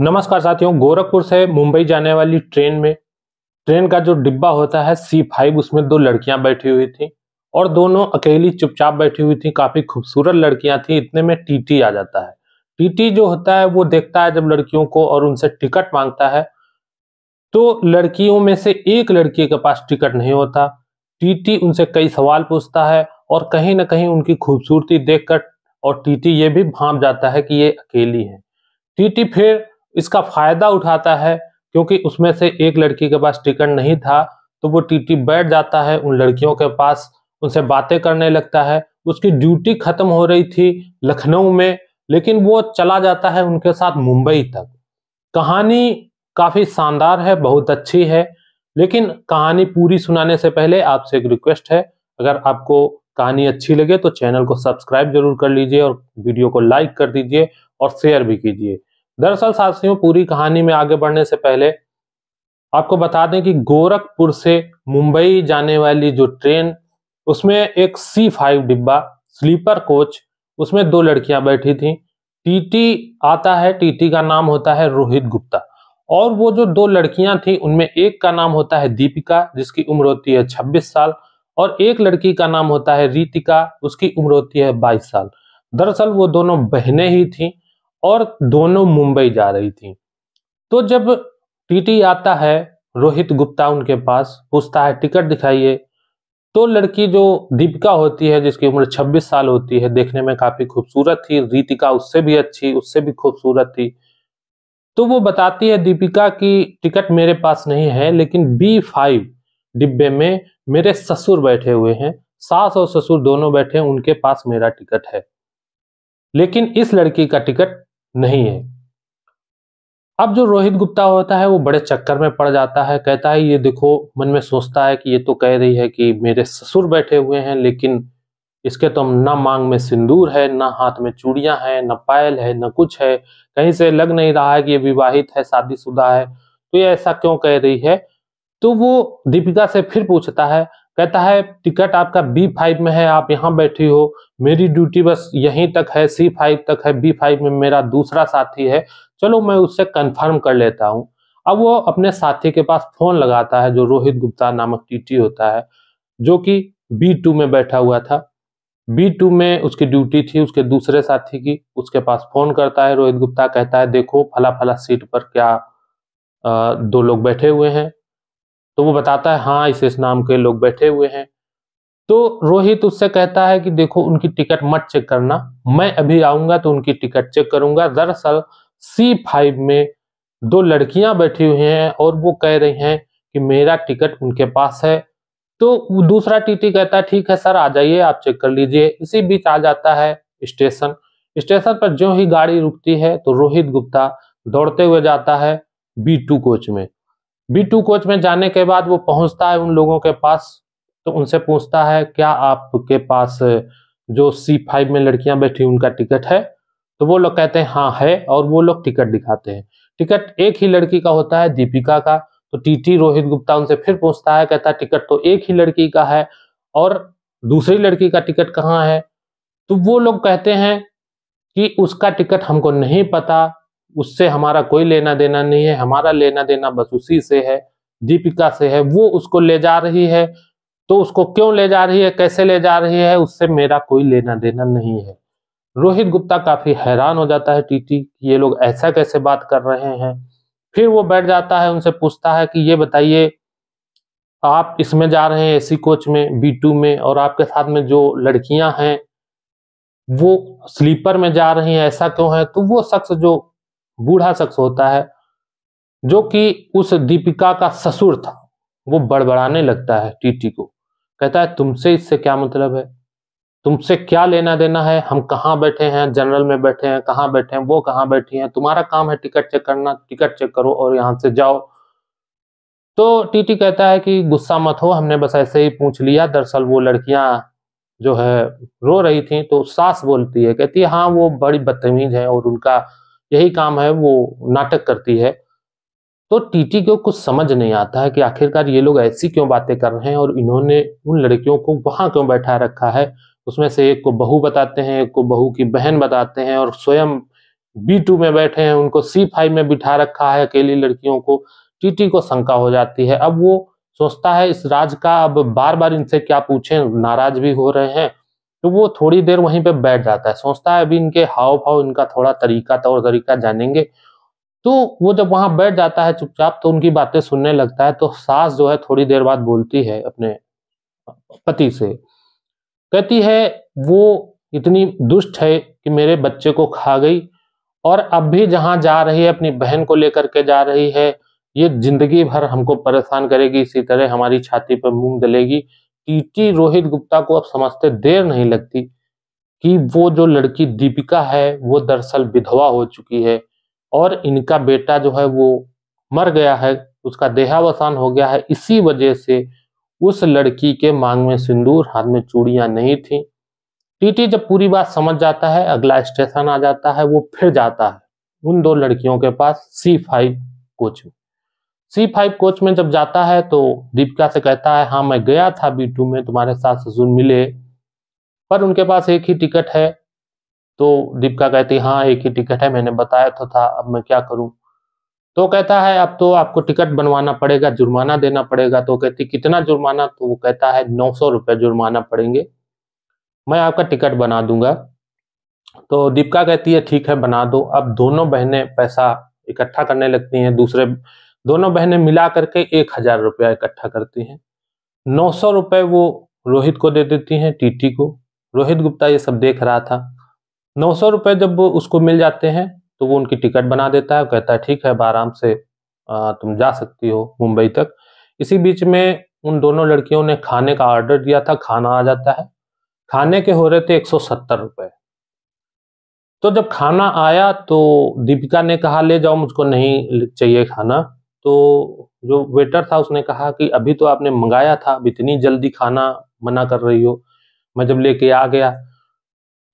नमस्कार साथियों गोरखपुर से मुंबई जाने वाली ट्रेन में ट्रेन का जो डिब्बा होता है सी फाइव उसमें दो लड़कियां बैठी हुई थी और दोनों अकेली चुपचाप बैठी हुई थी काफी खूबसूरत लड़कियां थी इतने में टीटी आ जाता है टीटी जो होता है वो देखता है जब लड़कियों को और उनसे टिकट मांगता है तो लड़कियों में से एक लड़की के पास टिकट नहीं होता टीटी उनसे कई सवाल पूछता है और कहीं ना कहीं उनकी खूबसूरती देखकर और टीटी ये भी भाप जाता है कि ये अकेली है टीटी फिर इसका फायदा उठाता है क्योंकि उसमें से एक लड़की के पास टिकट नहीं था तो वो टीटी बैठ जाता है उन लड़कियों के पास उनसे बातें करने लगता है उसकी ड्यूटी खत्म हो रही थी लखनऊ में लेकिन वो चला जाता है उनके साथ मुंबई तक कहानी काफ़ी शानदार है बहुत अच्छी है लेकिन कहानी पूरी सुनाने से पहले आपसे एक रिक्वेस्ट है अगर आपको कहानी अच्छी लगे तो चैनल को सब्सक्राइब जरूर कर लीजिए और वीडियो को लाइक कर दीजिए और शेयर भी कीजिए दरअसल साथियों पूरी कहानी में आगे बढ़ने से पहले आपको बता दें कि गोरखपुर से मुंबई जाने वाली जो ट्रेन उसमें एक सी फाइव डिब्बा स्लीपर कोच उसमें दो लड़कियां बैठी थी टीटी आता है टीटी का नाम होता है रोहित गुप्ता और वो जो दो लड़कियां थी उनमें एक का नाम होता है दीपिका जिसकी उम्र होती है छब्बीस साल और एक लड़की का नाम होता है रीतिका उसकी उम्र होती है बाईस साल दरअसल वो दोनों बहनें ही थीं और दोनों मुंबई जा रही थी तो जब टीटी आता है रोहित गुप्ता उनके पास पूछता है टिकट दिखाइए तो लड़की जो दीपिका होती है जिसकी उम्र 26 साल होती है देखने में काफी खूबसूरत थी रीतिका उससे भी अच्छी उससे भी खूबसूरत थी तो वो बताती है दीपिका की टिकट मेरे पास नहीं है लेकिन बी फाइव डिब्बे में मेरे ससुर बैठे हुए हैं सास और ससुर दोनों बैठे हैं उनके पास मेरा टिकट है लेकिन इस लड़की का टिकट नहीं है अब जो रोहित गुप्ता होता है वो बड़े चक्कर में पड़ जाता है कहता है ये देखो मन में सोचता है कि ये तो कह रही है कि मेरे ससुर बैठे हुए हैं लेकिन इसके तो ना मांग में सिंदूर है ना हाथ में चूड़ियां हैं ना पायल है ना कुछ है कहीं से लग नहीं रहा है कि ये विवाहित है शादीशुदा है तो ये ऐसा क्यों कह रही है तो वो दीपिका से फिर पूछता है कहता है टिकट आपका बी फाइव में है आप यहाँ बैठी हो मेरी ड्यूटी बस यहीं तक है सी फाइव तक है बी फाइव में मेरा दूसरा साथी है चलो मैं उससे कंफर्म कर लेता हूँ अब वो अपने साथी के पास फोन लगाता है जो रोहित गुप्ता नामक टीटी होता है जो कि बी टू में बैठा हुआ था बी टू में उसकी ड्यूटी थी उसके दूसरे साथी की उसके पास फोन करता है रोहित गुप्ता कहता है देखो फला फला सीट पर क्या आ, दो लोग बैठे हुए हैं तो वो बताता है हाँ इस इस नाम के लोग बैठे हुए हैं तो रोहित उससे कहता है कि देखो उनकी टिकट मत चेक करना मैं अभी आऊंगा तो उनकी टिकट चेक करूंगा दरअसल सी फाइव में दो लड़कियां बैठी हुई हैं और वो कह रही हैं कि मेरा टिकट उनके पास है तो दूसरा टीटी कहता है ठीक है सर आ जाइए आप चेक कर लीजिए इसी बीच आ जाता है स्टेशन स्टेशन पर जो ही गाड़ी रुकती है तो रोहित गुप्ता दौड़ते हुए जाता है बी टू कोच में बी टू कोच में जाने के बाद वो पहुंचता है उन लोगों के पास तो उनसे पूछता है क्या आपके पास जो सी फाइव में लड़कियां बैठी उनका टिकट है तो वो लोग कहते हैं हाँ है और वो लोग टिकट दिखाते हैं टिकट एक ही लड़की का होता है दीपिका का तो टीटी रोहित गुप्ता उनसे फिर पूछता है कहता है टिकट तो एक ही लड़की का है और दूसरी लड़की का टिकट कहाँ है तो वो लोग कहते हैं कि उसका टिकट हमको नहीं पता उससे हमारा कोई लेना देना नहीं है हमारा लेना देना बस उसी से है दीपिका से है वो उसको ले जा रही है तो उसको क्यों ले जा रही है कैसे ले जा रही है उससे मेरा कोई लेना देना नहीं है रोहित गुप्ता काफी हैरान हो जाता है टीटी कि ये लोग ऐसा कैसे बात कर रहे हैं फिर वो बैठ जाता है उनसे पूछता है कि ये बताइए आप इसमें जा रहे हैं एसी कोच में बी टू में और आपके साथ में जो लड़कियां हैं वो स्लीपर में जा रही हैं ऐसा क्यों है तो वो शख्स जो बूढ़ा शख्स होता है जो कि उस दीपिका का ससुर था वो बड़बड़ाने लगता है टीटी को कहता है तुमसे इससे क्या मतलब है तुमसे क्या लेना देना है हम कहाँ बैठे हैं जनरल में बैठे हैं कहाँ बैठे हैं वो कहाँ बैठी हैं तुम्हारा काम है टिकट चेक करना टिकट चेक करो और यहाँ से जाओ तो टीटी कहता है कि गुस्सा मत हो हमने बस ऐसे ही पूछ लिया दरअसल वो लड़कियां जो है रो रही थी तो सास बोलती है कहती है हाँ वो बड़ी बदतमीज है और उनका यही काम है वो नाटक करती है तो टीटी को कुछ समझ नहीं आता है कि आखिरकार ये लोग ऐसी क्यों बातें कर रहे हैं और इन्होंने उन लड़कियों को वहां क्यों बैठा रखा है उसमें से एक को बहू बताते हैं एक को बहू की बहन बताते हैं और स्वयं बी टू में बैठे हैं उनको सी फाइव में बिठा रखा है अकेली लड़कियों को टीटी को शंका हो जाती है अब वो सोचता है इस राज का अब बार बार इनसे क्या पूछे नाराज भी हो रहे हैं तो वो थोड़ी देर वहीं पे बैठ जाता है सोचता है अभी इनके हाव भाव इनका थोड़ा तरीका तौर तरीका जानेंगे तो वो जब वहां बैठ जाता है चुपचाप तो उनकी बातें सुनने लगता है तो सास जो है थोड़ी देर बाद बोलती है अपने पति से कहती है वो इतनी दुष्ट है कि मेरे बच्चे को खा गई और अब भी जहां जा रही है अपनी बहन को लेकर के जा रही है ये जिंदगी भर हमको परेशान करेगी इसी तरह हमारी छाती पर मूंग दलेगी टीटी e रोहित गुप्ता को अब समझते देर नहीं लगती कि वो जो लड़की दीपिका है वो दरअसल विधवा हो चुकी है और इनका बेटा जो है वो मर गया है उसका देहावसान हो गया है इसी वजह से उस लड़की के मांग में सिंदूर हाथ में चूड़ियां नहीं थी टीटी जब पूरी बात समझ जाता है अगला स्टेशन आ जाता है वो फिर जाता है उन दो लड़कियों के पास C five coaching C five coach में जब जाता है तो दीपिका से कहता है हाँ मैं गया था बी टू में तुम्हारे सास ससुर मिले पर उनके पास एक ही टिकट है तो दीपिका कहती हाँ एक ही टिकट है मैंने बताया तो था अब मैं क्या करूं तो कहता है अब तो आपको टिकट बनवाना पड़ेगा जुर्माना देना पड़ेगा तो कहती कितना जुर्माना तो वो कहता है नौ सौ रुपये जुर्माना पड़ेंगे मैं आपका टिकट बना दूंगा तो दीपिका कहती है ठीक है बना दो अब दोनों बहनें पैसा इकट्ठा करने लगती हैं दूसरे दोनों बहनें मिला करके एक हजार रुपया इकट्ठा करती हैं नौ सौ रुपये वो रोहित को दे देती हैं टीटी को रोहित गुप्ता ये सब देख रहा था नौ सौ रुपये जब उसको मिल जाते हैं तो वो उनकी टिकट बना देता है कहता है ठीक है अब आराम से तुम जा सकती हो मुंबई तक इसी बीच में उन दोनों लड़कियों ने खाने का ऑर्डर दिया था खाना आ जाता है खाने के हो रहे थे एक सौ सत्तर रुपये तो जब खाना आया तो दीपिका ने कहा ले जाओ मुझको नहीं चाहिए खाना तो जो वेटर था उसने कहा कि अभी तो आपने मंगाया था अब इतनी जल्दी खाना मना कर रही हो मैं जब लेके आ गया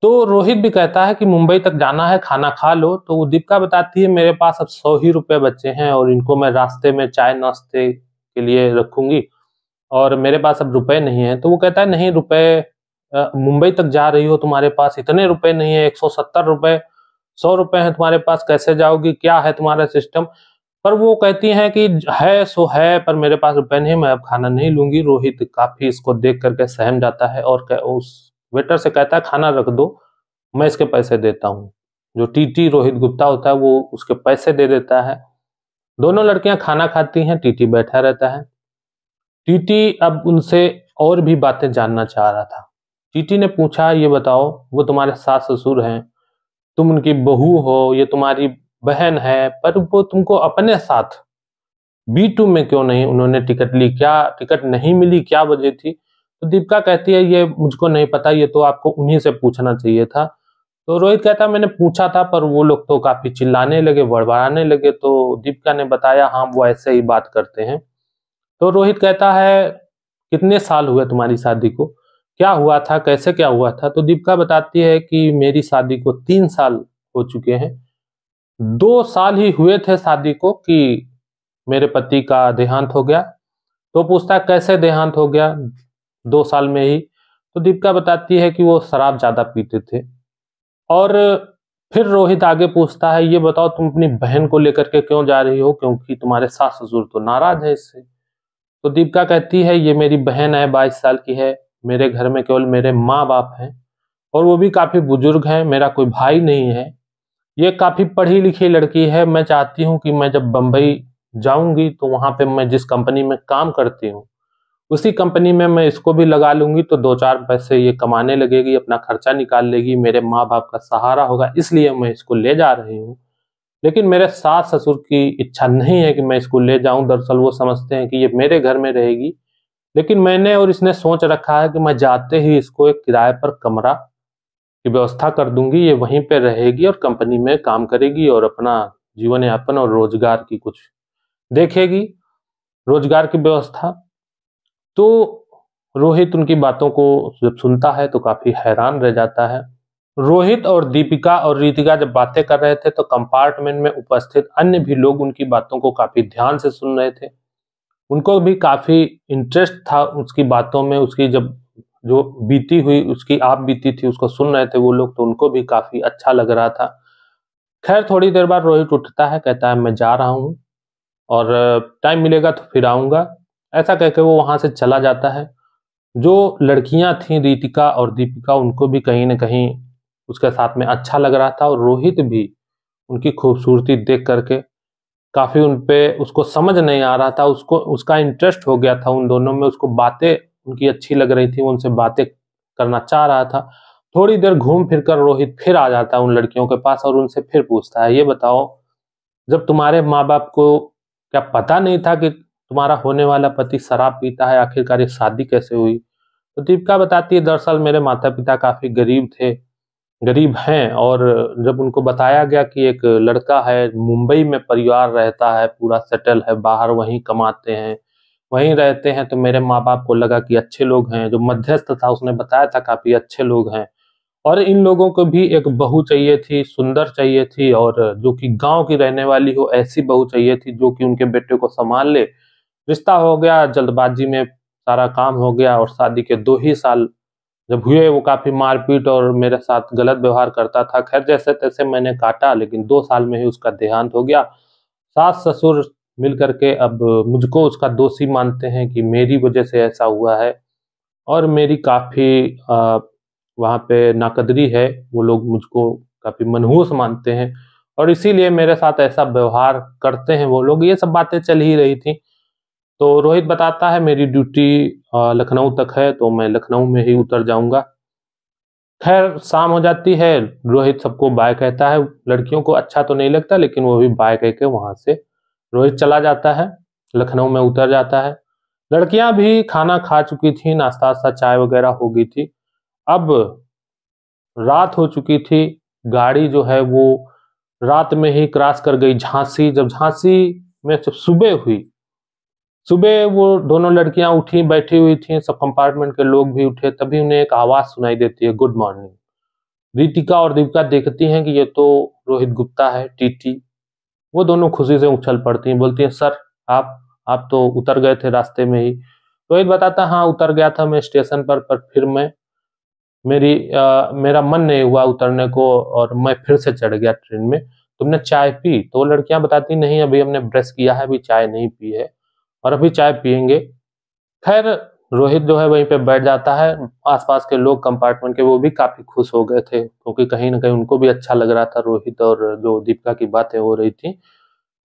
तो रोहित भी कहता है कि मुंबई तक जाना है खाना खा लो तो वो दीपिका बताती है मेरे पास अब सौ ही रुपए बचे हैं और इनको मैं रास्ते में चाय नाश्ते के लिए रखूंगी और मेरे पास अब रुपए नहीं है तो वो कहता है नहीं रुपए मुंबई तक जा रही हो तुम्हारे पास इतने रुपए नहीं है एक सौ सत्तर रुपए सौ रुपए है तुम्हारे पास कैसे जाओगी क्या है तुम्हारा सिस्टम पर वो कहती हैं कि है सो है पर मेरे पास रुपए नहीं मैं अब खाना नहीं लूंगी रोहित काफी इसको देख करके सहम जाता है और उस वेटर से कहता है खाना रख दो मैं इसके पैसे देता हूँ जो टीटी रोहित गुप्ता होता है वो उसके पैसे दे देता है दोनों लड़कियां खाना खाती हैं टीटी बैठा रहता है टीटी अब उनसे और भी बातें जानना चाह रहा था टीटी ने पूछा ये बताओ वो तुम्हारे सास ससुर हैं तुम उनकी बहू हो ये तुम्हारी बहन है पर वो तुमको अपने साथ बी टू में क्यों नहीं उन्होंने टिकट ली क्या टिकट नहीं मिली क्या वजह थी तो दीपिका कहती है ये मुझको नहीं पता ये तो आपको उन्हीं से पूछना चाहिए था तो रोहित कहता मैंने पूछा था पर वो लोग तो काफी चिल्लाने लगे बड़बड़ाने लगे तो दीपिका ने बताया हाँ वो ऐसे ही बात करते हैं तो रोहित कहता है कितने साल हुए तुम्हारी शादी को क्या हुआ था कैसे क्या हुआ था तो दीपिका बताती है कि मेरी शादी को तीन साल हो चुके हैं दो साल ही हुए थे शादी को कि मेरे पति का देहांत हो गया तो पूछता कैसे देहांत हो गया दो साल में ही तो दीपिका बताती है कि वो शराब ज़्यादा पीते थे और फिर रोहित आगे पूछता है ये बताओ तुम अपनी बहन को लेकर के क्यों जा रही हो क्योंकि तुम्हारे सास ससुर तो नाराज है इससे तो दीपिका कहती है ये मेरी बहन है बाईस साल की है मेरे घर में केवल मेरे माँ बाप हैं और वो भी काफ़ी बुजुर्ग हैं मेरा कोई भाई नहीं है ये काफ़ी पढ़ी लिखी लड़की है मैं चाहती हूँ कि मैं जब बम्बई जाऊंगी तो वहाँ पे मैं जिस कंपनी में काम करती हूँ उसी कंपनी में मैं इसको भी लगा लूंगी तो दो चार पैसे ये कमाने लगेगी अपना खर्चा निकाल लेगी मेरे माँ बाप का सहारा होगा इसलिए मैं इसको ले जा रही हूँ लेकिन मेरे सास ससुर की इच्छा नहीं है कि मैं इसको ले जाऊं दरअसल वो समझते हैं कि ये मेरे घर में रहेगी लेकिन मैंने और इसने सोच रखा है कि मैं जाते ही इसको एक किराए पर कमरा की व्यवस्था कर दूंगी ये वहीं पे रहेगी और कंपनी में काम करेगी और अपना जीवन यापन और रोजगार की कुछ देखेगी रोजगार की व्यवस्था तो रोहित उनकी बातों को जब सुनता है तो काफी हैरान रह जाता है रोहित और दीपिका और रीतिका जब बातें कर रहे थे तो कंपार्टमेंट में उपस्थित अन्य भी लोग उनकी बातों को काफी ध्यान से सुन रहे थे उनको भी काफी इंटरेस्ट था उसकी बातों में उसकी जब जो बीती हुई उसकी आप बीती थी उसको सुन रहे थे वो लोग तो उनको भी काफी अच्छा लग रहा था खैर थोड़ी देर बाद रोहित उठता है कहता है मैं जा रहा हूँ और टाइम मिलेगा तो फिर आऊँगा ऐसा कह के वो वहाँ से चला जाता है जो लड़कियां थीं रीतिका और दीपिका उनको भी कहीं ना कहीं उसके साथ में अच्छा लग रहा था और रोहित भी उनकी खूबसूरती देख करके काफ़ी उन पर उसको समझ नहीं आ रहा था उसको उसका इंटरेस्ट हो गया था उन दोनों में उसको बातें उनकी अच्छी लग रही थी उनसे बातें करना चाह रहा था थोड़ी देर घूम फिर कर रोहित फिर आ जाता है उन लड़कियों के पास और उनसे फिर पूछता है ये बताओ जब तुम्हारे माँ बाप को क्या पता नहीं था कि तुम्हारा होने वाला पति शराब पीता है आखिरकार ये शादी कैसे हुई तो दीपिका बताती है दरअसल मेरे माता पिता काफ़ी गरीब थे गरीब हैं और जब उनको बताया गया कि एक लड़का है मुंबई में परिवार रहता है पूरा सेटल है बाहर वहीं कमाते हैं वहीं रहते हैं तो मेरे माँ बाप को लगा कि अच्छे लोग हैं जो मध्यस्थ था उसने बताया था काफी अच्छे लोग हैं और इन लोगों को भी एक बहू चाहिए थी सुंदर चाहिए थी और जो कि गांव की रहने वाली हो ऐसी बहू चाहिए थी जो कि उनके बेटे को संभाल ले रिश्ता हो गया जल्दबाजी में सारा काम हो गया और शादी के दो ही साल जब हुए वो काफी मारपीट और मेरे साथ गलत व्यवहार करता था खैर जैसे तैसे मैंने काटा लेकिन दो साल में ही उसका देहांत हो गया सास ससुर मिल करके अब मुझको उसका दोषी मानते हैं कि मेरी वजह से ऐसा हुआ है और मेरी काफ़ी वहाँ पे नाकदरी है वो लोग मुझको काफ़ी मनहूस मानते हैं और इसीलिए मेरे साथ ऐसा व्यवहार करते हैं वो लोग ये सब बातें चल ही रही थी तो रोहित बताता है मेरी ड्यूटी लखनऊ तक है तो मैं लखनऊ में ही उतर जाऊंगा खैर शाम हो जाती है रोहित सबको बाय कहता है लड़कियों को अच्छा तो नहीं लगता लेकिन वो भी बाय कह के वहाँ से रोहित चला जाता है लखनऊ में उतर जाता है लड़कियां भी खाना खा चुकी थी नाश्ता वास्ता चाय वगैरह हो गई थी अब रात हो चुकी थी गाड़ी जो है वो रात में ही क्रॉस कर गई झांसी जब झांसी में जब सुबह हुई सुबह वो दोनों लड़कियां उठी बैठी हुई थी सब कंपार्टमेंट के लोग भी उठे तभी उन्हें एक आवाज सुनाई देती है गुड मॉर्निंग रितिका और दीपिका देखती हैं कि ये तो रोहित गुप्ता है टीटी वो दोनों खुशी से उछल पड़ती हैं बोलती हैं सर आप आप तो उतर गए थे रास्ते में ही रोहित तो बताता हाँ उतर गया था मैं स्टेशन पर पर फिर मैं मेरी आ, मेरा मन नहीं हुआ उतरने को और मैं फिर से चढ़ गया ट्रेन में तुमने चाय पी तो वो लड़कियां बताती नहीं अभी हमने ब्रश किया है अभी चाय नहीं पी है और अभी चाय पियेंगे खैर रोहित जो है वहीं पे बैठ जाता है आसपास के लोग कंपार्टमेंट के वो भी काफी खुश हो गए थे क्योंकि कहीं ना कहीं उनको भी अच्छा लग रहा था रोहित और जो दीपिका की बातें हो रही थी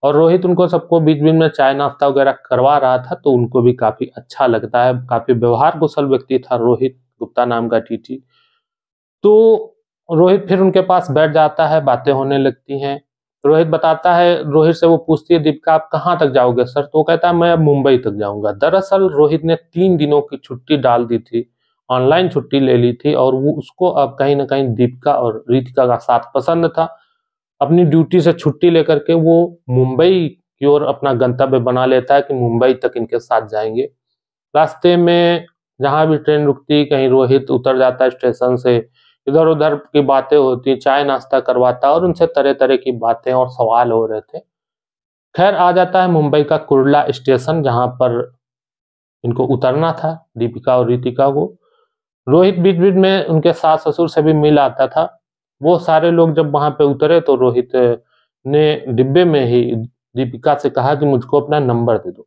और रोहित उनको सबको बीच बीच में चाय नाश्ता वगैरह करवा रहा था तो उनको भी काफी अच्छा लगता है काफी व्यवहार कुशल व्यक्ति था रोहित गुप्ता नाम का टीटी तो रोहित फिर उनके पास बैठ जाता है बातें होने लगती हैं रोहित बताता है रोहित से वो पूछती है दीपिका आप कहाँ तक जाओगे सर तो वो कहता है मैं मुंबई तक जाऊंगा दरअसल रोहित ने तीन दिनों की छुट्टी डाल दी थी ऑनलाइन छुट्टी ले ली थी और वो उसको अब कहीं ना कहीं दीपिका और रितिका का साथ पसंद था अपनी ड्यूटी से छुट्टी लेकर के वो मुंबई की ओर अपना गंतव्य बना लेता है कि मुंबई तक इनके साथ जाएंगे रास्ते में जहाँ भी ट्रेन रुकती कहीं रोहित उतर जाता है स्टेशन से इधर उधर की बातें होती चाय नाश्ता करवाता और उनसे तरह तरह की बातें और सवाल हो रहे थे खैर आ जाता है मुंबई का कुरला स्टेशन जहां पर इनको उतरना था दीपिका और रितिका को रोहित बीच बीच में उनके सास ससुर से भी मिल आता था वो सारे लोग जब वहां पे उतरे तो रोहित ने डिब्बे में ही दीपिका से कहा कि मुझको अपना नंबर दे दो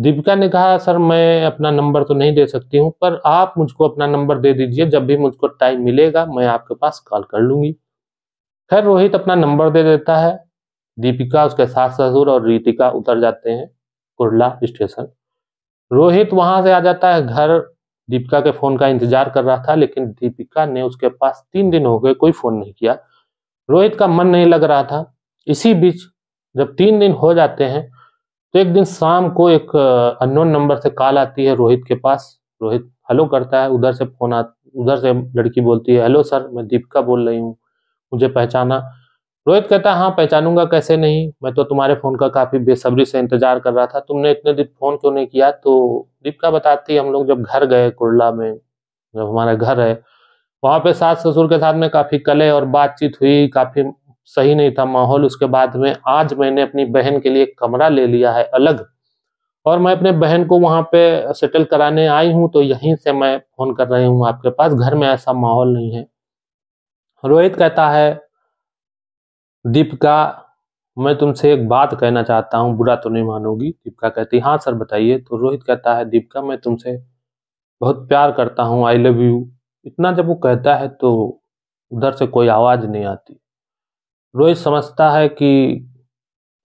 दीपिका ने कहा सर मैं अपना नंबर तो नहीं दे सकती हूँ पर आप मुझको अपना नंबर दे दीजिए जब भी मुझको टाइम मिलेगा मैं आपके पास कॉल कर लूंगी खैर रोहित अपना नंबर दे देता है दीपिका उसके सास ससुर और रीतिका उतर जाते हैं कुरला स्टेशन रोहित वहां से आ जाता है घर दीपिका के फोन का इंतजार कर रहा था लेकिन दीपिका ने उसके पास तीन दिन हो गए कोई फोन नहीं किया रोहित का मन नहीं लग रहा था इसी बीच जब तीन दिन हो जाते हैं तो एक दिन शाम को एक अननोन नंबर से कॉल आती है रोहित के पास रोहित हेलो करता है उधर से फोन आ उधर से लड़की बोलती है हेलो सर मैं दीपिका बोल रही हूँ मुझे पहचाना रोहित कहता है हाँ पहचानूंगा कैसे नहीं मैं तो तुम्हारे फोन का काफी बेसब्री से इंतजार कर रहा था तुमने इतने दिन फोन क्यों नहीं किया तो दीपिका बताती हम लोग जब घर गए कुरला में जब हमारा घर है वहाँ पे सास ससुर के साथ में काफी कले और बातचीत हुई काफी सही नहीं था माहौल उसके बाद में आज मैंने अपनी बहन के लिए कमरा ले लिया है अलग और मैं अपने बहन को वहां पे सेटल कराने आई हूं तो यहीं से मैं फोन कर रही हूँ आपके पास घर में ऐसा माहौल नहीं है रोहित कहता है दीपिका मैं तुमसे एक बात कहना चाहता हूँ बुरा तो नहीं मानोगी दीपिका कहती हाँ सर बताइए तो रोहित कहता है दीपिका मैं तुमसे बहुत प्यार करता हूँ आई लव यू इतना जब वो कहता है तो उधर से कोई आवाज़ नहीं आती रोहित समझता है कि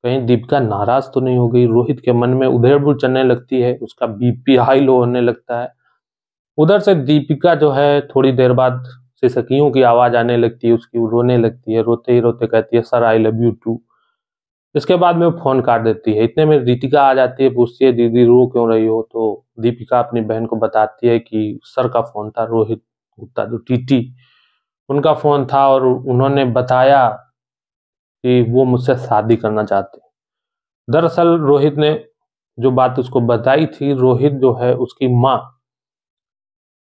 कहीं दीपिका नाराज तो नहीं हो गई रोहित के मन में उधेड़ बुल चलने लगती है उसका बीपी हाई लो होने लगता है उधर से दीपिका जो है थोड़ी देर बाद से सखियों की आवाज आने लगती है उसकी रोने लगती है रोते ही रोते कहती है sir I love you too इसके बाद में वो फोन काट देती है इतने में दीपिका आ जाती है पूछती है दीदी रो क्यों रही हो तो दीपिका अपनी बहन को बताती है कि सर का फोन था रोहित गुप्ता जो टीटी उनका फोन था और उन्होंने बताया कि वो मुझसे शादी करना चाहते दरअसल रोहित ने जो बात उसको बताई थी रोहित जो है उसकी माँ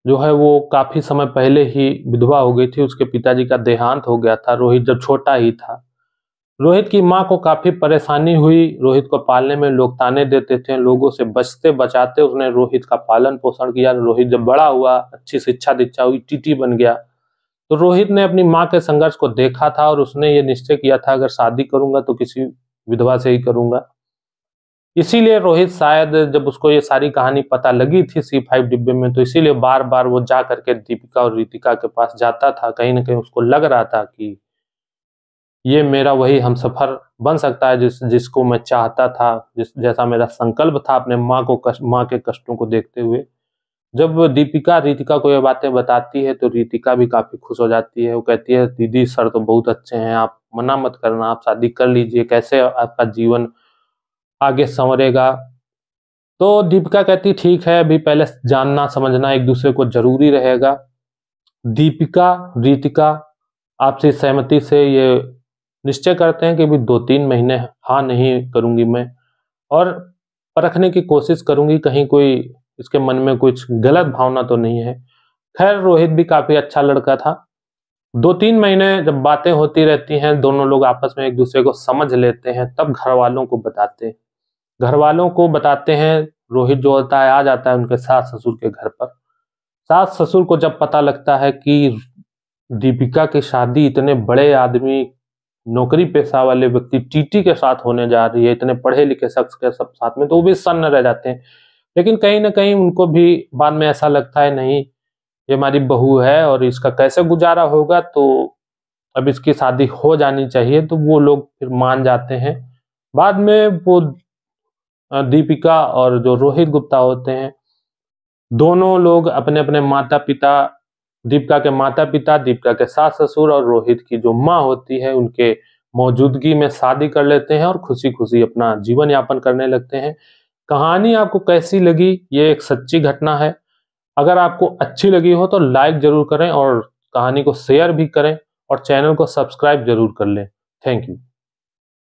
जो है वो काफी समय पहले ही विधवा हो गई थी उसके पिताजी का देहांत हो गया था रोहित जब छोटा ही था रोहित की माँ को काफी परेशानी हुई रोहित को पालने में लोग ताने देते थे लोगों से बचते बचाते उसने रोहित का पालन पोषण किया रोहित जब बड़ा हुआ अच्छी शिक्षा दीक्षा हुई टीटी बन गया तो रोहित ने अपनी माँ के संघर्ष को देखा था और उसने ये निश्चय किया था अगर शादी करूंगा तो किसी विधवा से ही करूंगा इसीलिए रोहित शायद जब उसको ये सारी कहानी पता लगी थी सी फाइव डिब्बे में तो इसीलिए बार बार वो जा करके दीपिका और रीतिका के पास जाता था कहीं ना कहीं उसको लग रहा था कि ये मेरा वही हम सफर बन सकता है जिस जिसको मैं चाहता था जिस जैसा मेरा संकल्प था अपने माँ को कष्ट माँ के कष्टों को देखते हुए जब दीपिका रितिका को ये बातें बताती है तो रितिका भी काफी खुश हो जाती है वो कहती है दीदी सर तो बहुत अच्छे हैं आप मना मत करना आप शादी कर लीजिए कैसे आपका जीवन आगे संवरेगा तो दीपिका कहती ठीक है अभी पहले जानना समझना एक दूसरे को जरूरी रहेगा दीपिका रितिका आपसी सहमति से ये निश्चय करते हैं कि भी दो तीन महीने हाँ नहीं करूंगी मैं और परखने की कोशिश करूंगी कहीं कोई इसके मन में कुछ गलत भावना तो नहीं है खैर रोहित भी काफी अच्छा लड़का था दो तीन महीने जब बातें होती रहती हैं दोनों लोग आपस में एक दूसरे को समझ लेते हैं तब घर वालों को बताते हैं घर वालों को बताते हैं रोहित जो होता है आ जाता है उनके सास ससुर के घर पर सास ससुर को जब पता लगता है कि दीपिका की शादी इतने बड़े आदमी नौकरी पेशा वाले व्यक्ति टीटी के साथ होने जा रही है इतने पढ़े लिखे शख्स के सब साथ में तो वो भी सन्न रह जाते हैं लेकिन कहीं ना कहीं उनको भी बाद में ऐसा लगता है नहीं ये हमारी बहू है और इसका कैसे गुजारा होगा तो अब इसकी शादी हो जानी चाहिए तो वो लोग फिर मान जाते हैं बाद में वो दीपिका और जो रोहित गुप्ता होते हैं दोनों लोग अपने अपने माता पिता दीपिका के माता पिता दीपिका के सास ससुर और रोहित की जो माँ होती है उनके मौजूदगी में शादी कर लेते हैं और खुशी खुशी अपना जीवन यापन करने लगते हैं कहानी आपको कैसी लगी ये एक सच्ची घटना है अगर आपको अच्छी लगी हो तो लाइक जरूर करें और कहानी को शेयर भी करें और चैनल को सब्सक्राइब जरूर कर लें थैंक यू